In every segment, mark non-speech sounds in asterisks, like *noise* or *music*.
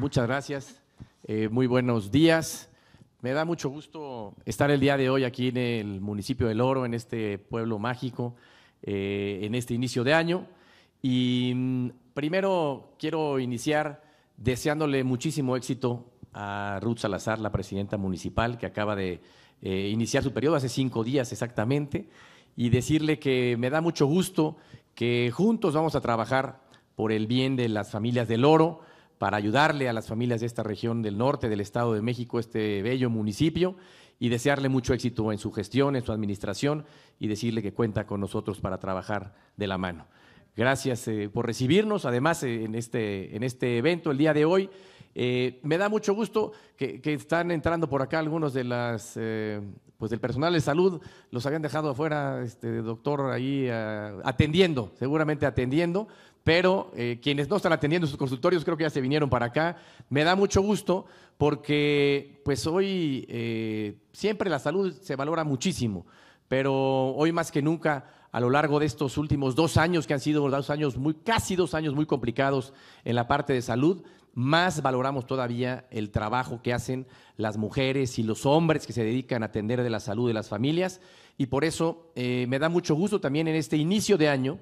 Muchas gracias. Eh, muy buenos días. Me da mucho gusto estar el día de hoy aquí en el municipio del Oro, en este pueblo mágico, eh, en este inicio de año. Y mm, primero quiero iniciar deseándole muchísimo éxito a Ruth Salazar, la presidenta municipal, que acaba de eh, iniciar su periodo hace cinco días exactamente, y decirle que me da mucho gusto que juntos vamos a trabajar por el bien de las familias del oro, para ayudarle a las familias de esta región del norte del Estado de México, este bello municipio, y desearle mucho éxito en su gestión, en su administración, y decirle que cuenta con nosotros para trabajar de la mano. Gracias eh, por recibirnos, además, eh, en este, en este evento el día de hoy. Eh, me da mucho gusto que, están entrando por acá algunos de las, pues del personal de salud. Los habían dejado afuera, este doctor ahí atendiendo, seguramente atendiendo pero eh, quienes no están atendiendo sus consultorios creo que ya se vinieron para acá. Me da mucho gusto porque pues hoy eh, siempre la salud se valora muchísimo, pero hoy más que nunca a lo largo de estos últimos dos años que han sido dos años muy, casi dos años muy complicados en la parte de salud, más valoramos todavía el trabajo que hacen las mujeres y los hombres que se dedican a atender de la salud de las familias. Y por eso eh, me da mucho gusto también en este inicio de año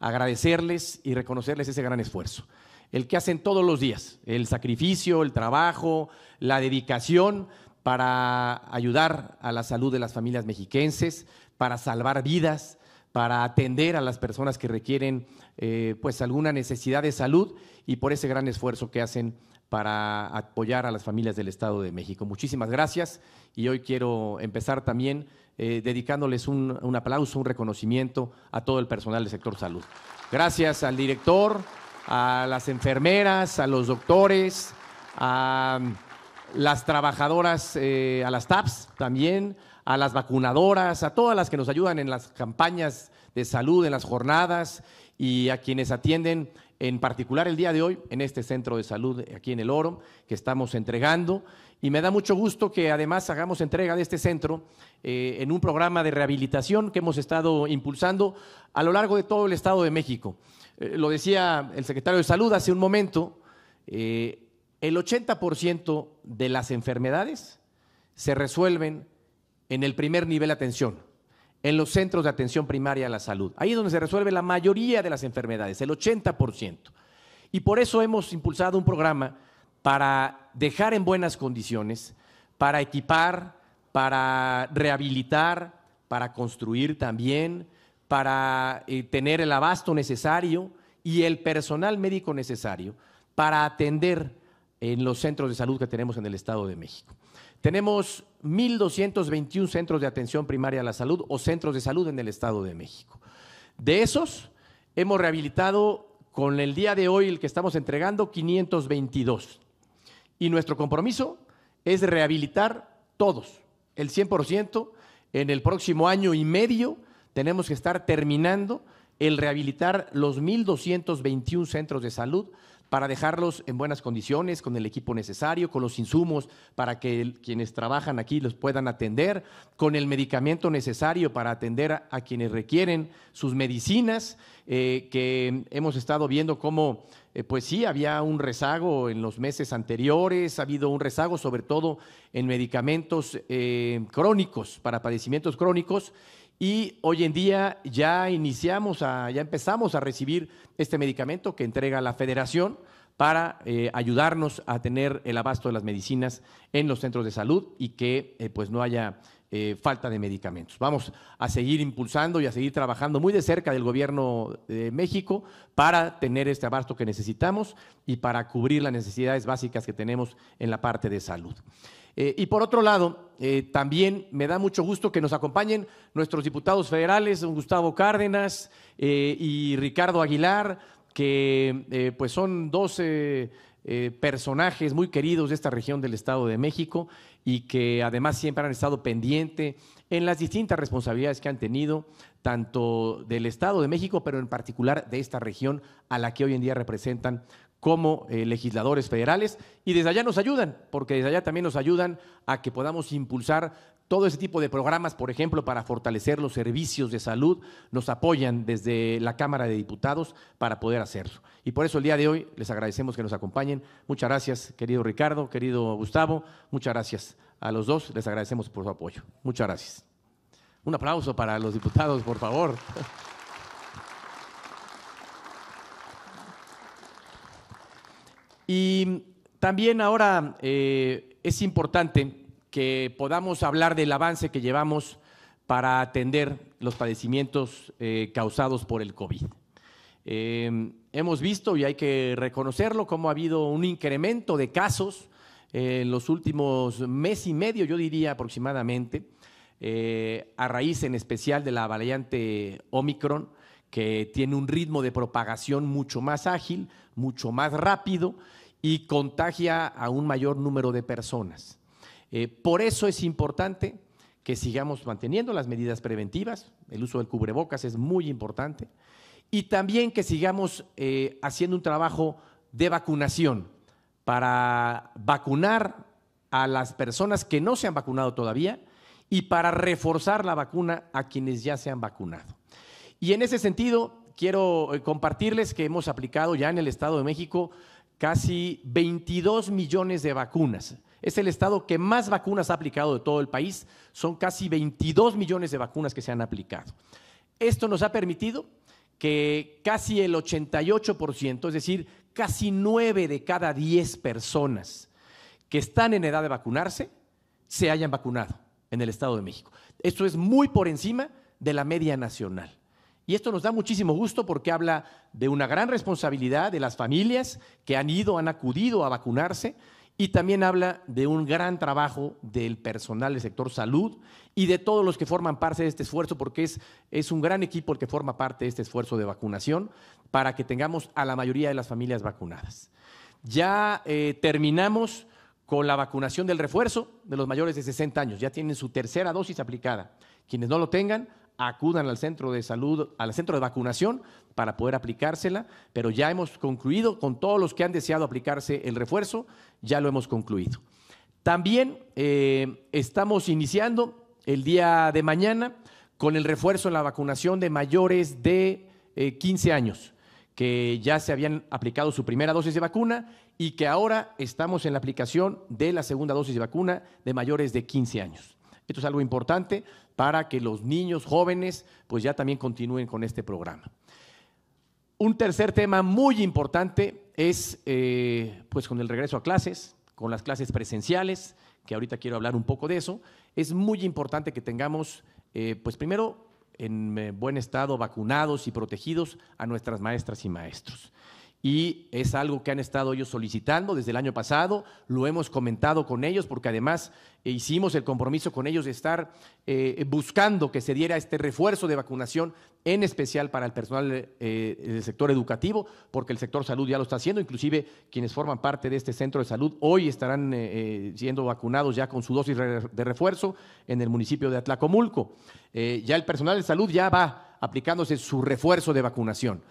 agradecerles y reconocerles ese gran esfuerzo. El que hacen todos los días, el sacrificio, el trabajo, la dedicación para ayudar a la salud de las familias mexiquenses, para salvar vidas, para atender a las personas que requieren eh, pues alguna necesidad de salud y por ese gran esfuerzo que hacen para apoyar a las familias del Estado de México. Muchísimas gracias y hoy quiero empezar también eh, dedicándoles un, aplauso, un reconocimiento a todo el personal del sector salud. Gracias al director, a las enfermeras, a los doctores, a las trabajadoras, eh, a las TAPS también, a las vacunadoras, a todas las que nos ayudan en las campañas de salud, en las jornadas y a quienes atienden en particular el día de hoy, en este centro de salud aquí en el Oro, que estamos entregando. Y me da mucho gusto que además hagamos entrega de este centro eh, en un programa de rehabilitación que hemos estado impulsando a lo largo de todo el Estado de México. Eh, lo decía el secretario de Salud hace un momento, eh, el 80% de las enfermedades se resuelven en el primer nivel de atención en los centros de atención primaria a la salud. Ahí es donde se resuelve la mayoría de las enfermedades, el 80%. Y por eso hemos impulsado un programa para dejar en buenas condiciones, para equipar, para rehabilitar, para construir también, para eh, tener el abasto necesario y el personal médico necesario para atender en los centros de salud que tenemos en el Estado de México. Tenemos 1.221 centros de atención primaria a la salud o centros de salud en el Estado de México. De esos, hemos rehabilitado con el día de hoy, el que estamos entregando, 522. Y nuestro compromiso es rehabilitar todos, el 100%. En el próximo año y medio tenemos que estar terminando el rehabilitar los 1.221 centros de salud para dejarlos en buenas condiciones, con el equipo necesario, con los insumos para que quienes trabajan aquí los puedan atender, con el medicamento necesario para atender a, quienes requieren sus medicinas, eh, que hemos estado viendo cómo, eh, pues sí, había un rezago en los meses anteriores, ha habido un rezago sobre todo en medicamentos eh, crónicos, para padecimientos crónicos y hoy en día ya iniciamos, ya empezamos a recibir este medicamento que entrega la federación para eh, ayudarnos a tener el abasto de las medicinas en los centros de salud y que eh, pues no haya eh, falta de medicamentos. Vamos a seguir impulsando y a seguir trabajando muy de cerca del gobierno de México para tener este abasto que necesitamos y para cubrir las necesidades básicas que tenemos en la parte de salud. Eh, y por otro lado, eh, también me da mucho gusto que nos acompañen nuestros diputados federales, don Gustavo Cárdenas eh, y Ricardo Aguilar, que pues son dos personajes muy queridos de esta región del Estado de México y que además siempre han estado pendientes en las distintas responsabilidades que han tenido, tanto del Estado de México, pero en particular de esta región a la que hoy en día representan como eh, legisladores federales y desde allá nos ayudan, porque desde allá también nos ayudan a que podamos impulsar todo ese tipo de programas, por ejemplo, para fortalecer los servicios de salud, nos apoyan desde la Cámara de Diputados para poder hacerlo. Y por eso el día de hoy les agradecemos que nos acompañen. Muchas gracias, querido Ricardo, querido Gustavo, muchas gracias a los dos, les agradecemos por su apoyo. Muchas gracias. Un aplauso para los diputados, por favor. *laughs* Y también ahora eh, es importante que podamos hablar del avance que llevamos para atender los padecimientos eh, causados por el COVID. Eh, hemos visto, y hay que reconocerlo, cómo ha habido un incremento de casos en los últimos mes y medio, yo diría aproximadamente, a raíz en especial de la variante Omicron, que tiene un ritmo de propagación mucho más ágil, mucho más rápido y contagia a un mayor número de personas. Eh, por eso es importante que sigamos manteniendo las medidas preventivas, el uso del cubrebocas es muy importante, y también que sigamos eh, haciendo un trabajo de vacunación para vacunar a las personas que no se han vacunado todavía y para reforzar la vacuna a quienes ya se han vacunado. Y en ese sentido, quiero eh, compartirles que hemos aplicado ya en el Estado de México casi 22 millones de vacunas. Es el estado que más vacunas ha aplicado de todo el país. Son casi 22 millones de vacunas que se han aplicado. Esto nos ha permitido que casi el 88%, es decir, casi 9 de cada 10 personas que están en edad de vacunarse, se hayan vacunado en el Estado de México. Esto es muy por encima de la media nacional. Y esto nos da muchísimo gusto porque habla de una gran responsabilidad de las familias que han ido, han acudido a vacunarse y también habla de un gran trabajo del personal del sector salud y de todos los que forman parte de este esfuerzo, porque es, es, un gran equipo el que forma parte de este esfuerzo de vacunación para que tengamos a la mayoría de las familias vacunadas. Ya eh, terminamos con la vacunación del refuerzo de los mayores de 60 años, ya tienen su tercera dosis aplicada. Quienes no lo tengan, acudan al centro de salud, al centro de vacunación para poder aplicársela, pero ya hemos concluido con todos los que han deseado aplicarse el refuerzo, ya lo hemos concluido. También eh, estamos iniciando el día de mañana con el refuerzo en la vacunación de mayores de 15 eh, años, que ya se habían aplicado su primera dosis de vacuna y que ahora estamos en la aplicación de la segunda dosis de vacuna de mayores de 15 años. Esto es algo importante para que los niños jóvenes pues ya también continúen con este programa. Un tercer tema muy importante es eh, pues con el regreso a clases, con las clases presenciales, que ahorita quiero hablar un poco de eso. Es muy importante que tengamos eh, pues primero en eh, buen estado vacunados y protegidos a nuestras maestras y maestros y es algo que han estado ellos solicitando desde el año pasado, lo hemos comentado con ellos porque además eh, hicimos el compromiso con ellos de estar eh, buscando que se diera este refuerzo de vacunación, en especial para el personal eh, del sector educativo, porque el sector salud ya lo está haciendo, inclusive quienes forman parte de este centro de salud hoy estarán siendo vacunados ya con su dosis de refuerzo en el municipio de Atlacomulco. ya el personal de salud ya va aplicándose su refuerzo de vacunación.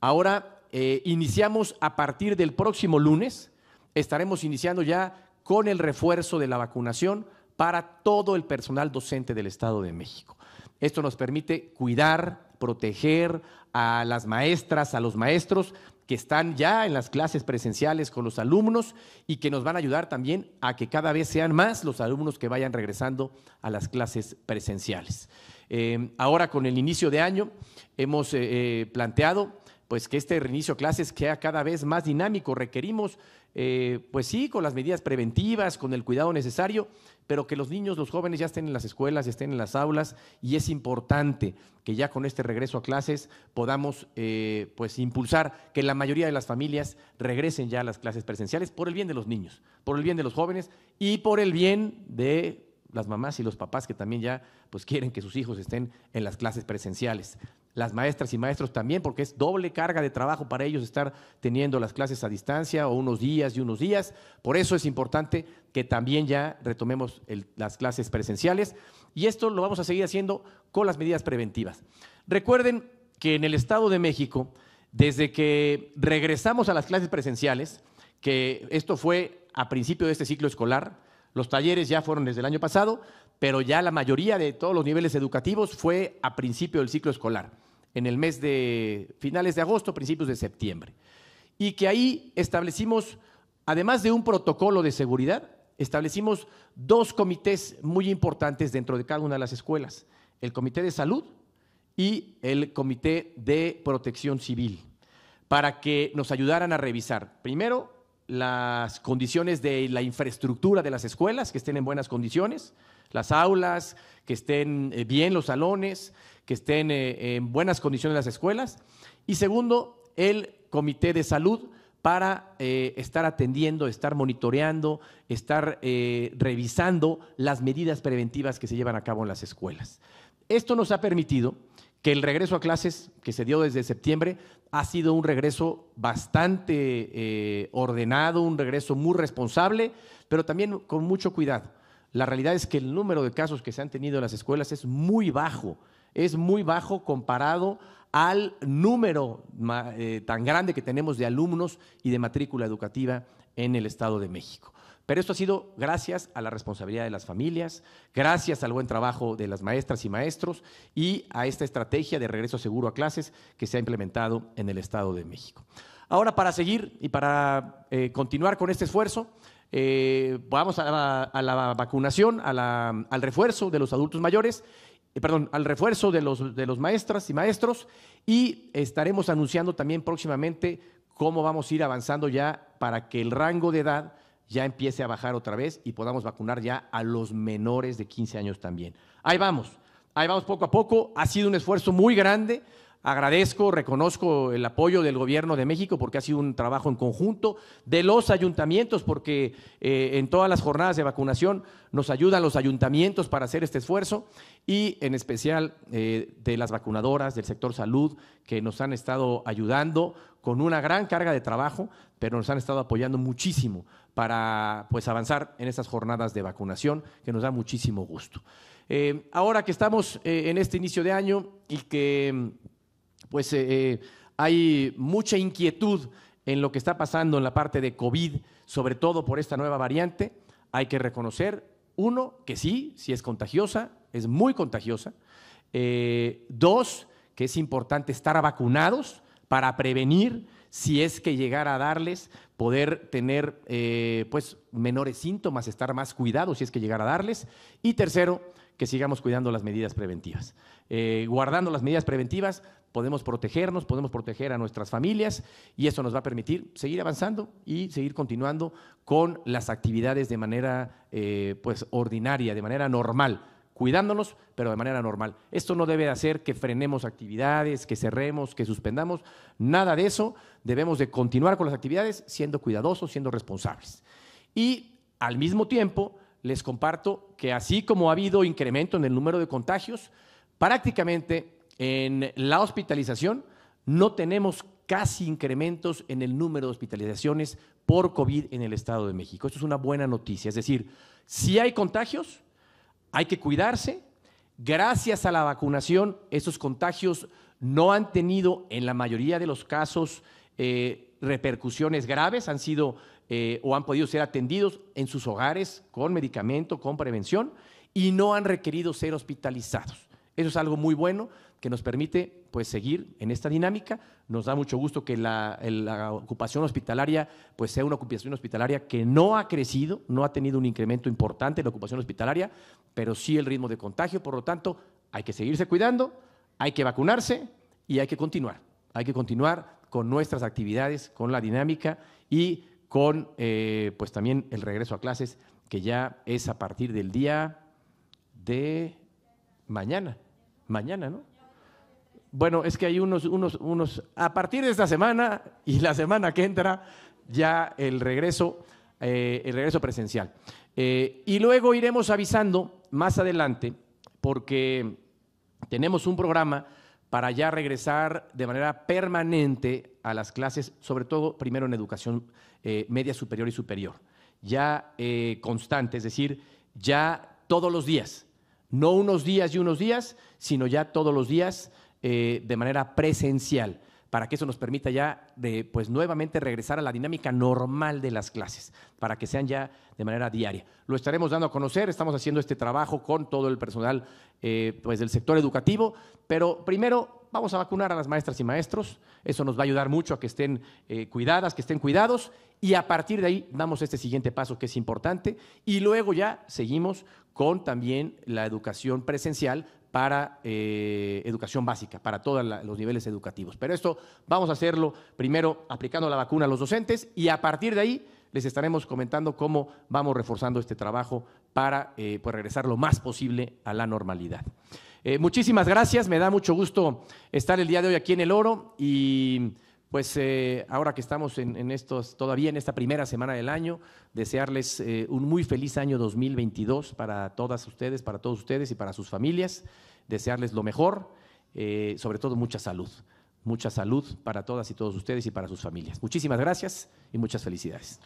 Ahora eh, iniciamos a partir del próximo lunes, estaremos iniciando ya con el refuerzo de la vacunación para todo el personal docente del Estado de México. Esto nos permite cuidar, proteger a las maestras, a los maestros que están ya en las clases presenciales con los alumnos y que nos van a ayudar también a que cada vez sean más los alumnos que vayan regresando a las clases presenciales. Eh, ahora con el inicio de año hemos eh, planteado pues que este reinicio a clases sea cada vez más dinámico. Requerimos, eh, pues sí, con las medidas preventivas, con el cuidado necesario, pero que los niños, los jóvenes ya estén en las escuelas, ya estén en las aulas, y es importante que ya con este regreso a clases podamos eh, pues impulsar que la mayoría de las familias regresen ya a las clases presenciales por el bien de los niños, por el bien de los jóvenes y por el bien de las mamás y los papás que también ya pues quieren que sus hijos estén en las clases presenciales las maestras y maestros también, porque es doble carga de trabajo para ellos estar teniendo las clases a distancia o unos días y unos días. Por eso es importante que también ya retomemos las clases presenciales y esto lo vamos a seguir haciendo con las medidas preventivas. Recuerden que en el Estado de México, desde que regresamos a las clases presenciales, que esto fue a principio de este ciclo escolar, los talleres ya fueron desde el año pasado, pero ya la mayoría de todos los niveles educativos fue a principio del ciclo escolar en el mes de finales de agosto, principios de septiembre. Y que ahí establecimos, además de un protocolo de seguridad, establecimos dos comités muy importantes dentro de cada una de las escuelas, el Comité de Salud y el Comité de Protección Civil, para que nos ayudaran a revisar, primero, las condiciones de la infraestructura de las escuelas, que estén en buenas condiciones, las aulas, que estén eh, bien los salones, que estén eh, en buenas condiciones las escuelas. Y segundo, el comité de salud para eh, estar atendiendo, estar monitoreando, estar revisando las medidas preventivas que se llevan a cabo en las escuelas. Esto nos ha permitido que el regreso a clases que se dio desde septiembre ha sido un regreso bastante ordenado, un regreso muy responsable, pero también con mucho cuidado. La realidad es que el número de casos que se han tenido en las escuelas es muy bajo, es muy bajo comparado al número eh, tan grande que tenemos de alumnos y de matrícula educativa en el Estado de México. Pero esto ha sido gracias a la responsabilidad de las familias, gracias al buen trabajo de las maestras y maestros y a esta estrategia de regreso seguro a clases que se ha implementado en el Estado de México. Ahora, para seguir y para eh, continuar con este esfuerzo, eh, vamos a la, vacunación, al refuerzo de los adultos mayores, eh, perdón, al refuerzo de los, de los maestras y maestros y estaremos anunciando también próximamente cómo vamos a ir avanzando ya para que el rango de edad ya empiece a bajar otra vez y podamos vacunar ya a los menores de 15 años también. Ahí vamos, ahí vamos poco a poco, ha sido un esfuerzo muy grande Agradezco, reconozco el apoyo del Gobierno de México porque ha sido un trabajo en conjunto, de los ayuntamientos porque eh, en todas las jornadas de vacunación nos ayudan los ayuntamientos para hacer este esfuerzo y en especial eh, de las vacunadoras del sector salud que nos han estado ayudando con una gran carga de trabajo, pero nos han estado apoyando muchísimo para pues, avanzar en estas jornadas de vacunación que nos da muchísimo gusto. Eh, ahora que estamos en este inicio de año y que pues eh, eh, hay mucha inquietud en lo que está pasando en la parte de COVID, sobre todo por esta nueva variante. Hay que reconocer, uno, que sí, si es contagiosa, es muy contagiosa. Eh, dos, que es importante estar vacunados para prevenir si es que llegar a darles, poder tener pues menores síntomas, estar más cuidados si es que llegar a darles. Y tercero, que sigamos cuidando las medidas preventivas. Eh, guardando las medidas preventivas podemos protegernos, podemos proteger a nuestras familias y eso nos va a permitir seguir avanzando y seguir continuando con las actividades de manera eh, pues, ordinaria, de manera normal cuidándonos, pero de manera normal. Esto no debe hacer que frenemos actividades, que cerremos, que suspendamos, nada de eso. Debemos de continuar con las actividades siendo cuidadosos, siendo responsables. Y al mismo tiempo, les comparto que así como ha habido incremento en el número de contagios, prácticamente en la hospitalización no tenemos casi incrementos en el número de hospitalizaciones por COVID en el Estado de México. Esto es una buena noticia. Es decir, si hay contagios, hay que cuidarse. Gracias a la vacunación, esos contagios no han tenido en la mayoría de los casos eh, repercusiones graves, han sido eh, o han podido ser atendidos en sus hogares con medicamento, con prevención y no han requerido ser hospitalizados. Eso es algo muy bueno que nos permite pues, seguir en esta dinámica. Nos da mucho gusto que la, ocupación hospitalaria pues, sea una ocupación hospitalaria que no ha crecido, no ha tenido un incremento importante en la ocupación hospitalaria, pero sí el ritmo de contagio. Por lo tanto, hay que seguirse cuidando, hay que vacunarse y hay que continuar. Hay que continuar con nuestras actividades, con la dinámica y con eh, pues también el regreso a clases, que ya es a partir del día de mañana. Mañana, ¿no? Bueno, es que hay unos, unos, unos, a partir de esta semana y la semana que entra, ya el regreso, eh, el regreso presencial. Eh, y luego iremos avisando más adelante, porque tenemos un programa para ya regresar de manera permanente a las clases, sobre todo primero en educación eh, media superior y superior, ya eh, constante, es decir, ya todos los días, no unos días y unos días, sino ya todos los días eh, de manera presencial para que eso nos permita ya de, pues, nuevamente regresar a la dinámica normal de las clases, para que sean ya de manera diaria. Lo estaremos dando a conocer, estamos haciendo este trabajo con todo el personal eh, pues, del sector educativo, pero primero vamos a vacunar a las maestras y maestros, eso nos va a ayudar mucho a que estén eh, cuidadas, que estén cuidados, y a partir de ahí damos este siguiente paso que es importante, y luego ya seguimos con también la educación presencial para eh, educación básica, para todos los niveles educativos. Pero esto vamos a hacerlo primero aplicando la vacuna a los docentes y a partir de ahí les estaremos comentando cómo vamos reforzando este trabajo para eh, pues, regresar lo más posible a la normalidad. Eh, muchísimas gracias, me da mucho gusto estar el día de hoy aquí en El Oro y pues eh, ahora que estamos en, estos, todavía en esta primera semana del año, desearles eh, un muy feliz año 2022 para todas ustedes, para todos ustedes y para sus familias. Desearles lo mejor, eh, sobre todo mucha salud. Mucha salud para todas y todos ustedes y para sus familias. Muchísimas gracias y muchas felicidades.